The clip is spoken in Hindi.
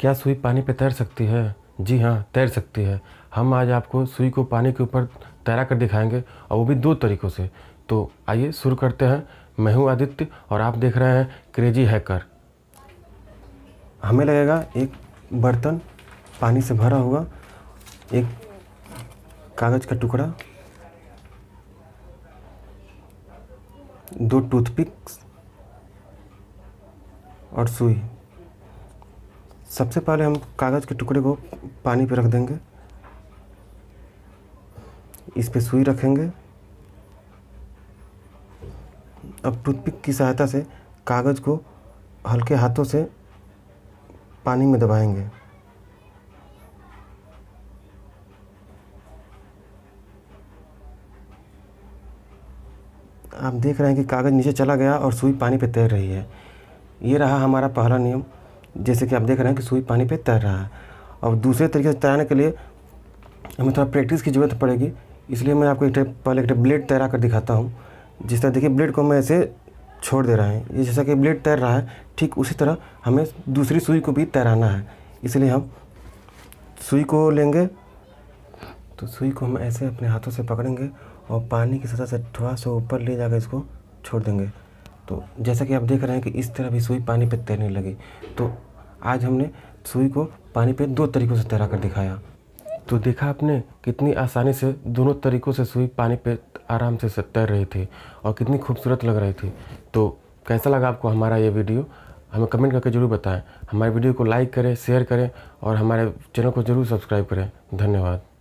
क्या सुई पानी पे तैर सकती है जी हाँ तैर सकती है हम आज आपको सुई को पानी के ऊपर तैरा कर दिखाएंगे और वो भी दो तरीक़ों से तो आइए शुरू करते हैं मैं हूँ आदित्य और आप देख रहे हैं क्रेजी हैकर हमें लगेगा एक बर्तन पानी से भरा हुआ एक कागज़ का टुकड़ा दो टूथपिक्स और सुई सबसे पहले हम कागज़ के टुकड़े को पानी पर रख देंगे इस पे सुई रखेंगे अब टूथपिक की सहायता से कागज़ को हल्के हाथों से पानी में दबाएंगे आप देख रहे हैं कि कागज़ नीचे चला गया और सुई पानी पे तैर रही है ये रहा हमारा पहला नियम जैसे कि आप देख रहे हैं कि सुई पानी पे तैर रहा है और दूसरे तरीके से तैरने के लिए हमें थोड़ा प्रैक्टिस की ज़रूरत पड़ेगी इसलिए मैं आपको एक टाइप पहले एक टाइप ब्लेड तैरा कर दिखाता हूँ जिस तरह देखिए ब्लेड को मैं ऐसे छोड़ दे रहा है ये जैसा कि ब्लेड तैर रहा है ठीक उसी तरह हमें दूसरी सुई को भी तैराना है इसलिए हम सुई को लेंगे तो सुई को हम ऐसे अपने हाथों से पकड़ेंगे और पानी के साथ साथ थोड़ा सा ऊपर ले जाकर इसको छोड़ देंगे तो जैसा कि आप देख रहे हैं कि इस तरह भी सुई पानी पर तैरने लगी तो आज हमने सुई को पानी पे दो तरीक़ों से तैरा कर दिखाया तो देखा आपने कितनी आसानी से दोनों तरीक़ों से सुई पानी पे आराम से तैर रही थी और कितनी खूबसूरत लग रही थी तो कैसा लगा आपको हमारा ये वीडियो हमें कमेंट करके ज़रूर बताएं हमारे वीडियो को लाइक करें शेयर करें और हमारे चैनल को ज़रूर सब्सक्राइब करें धन्यवाद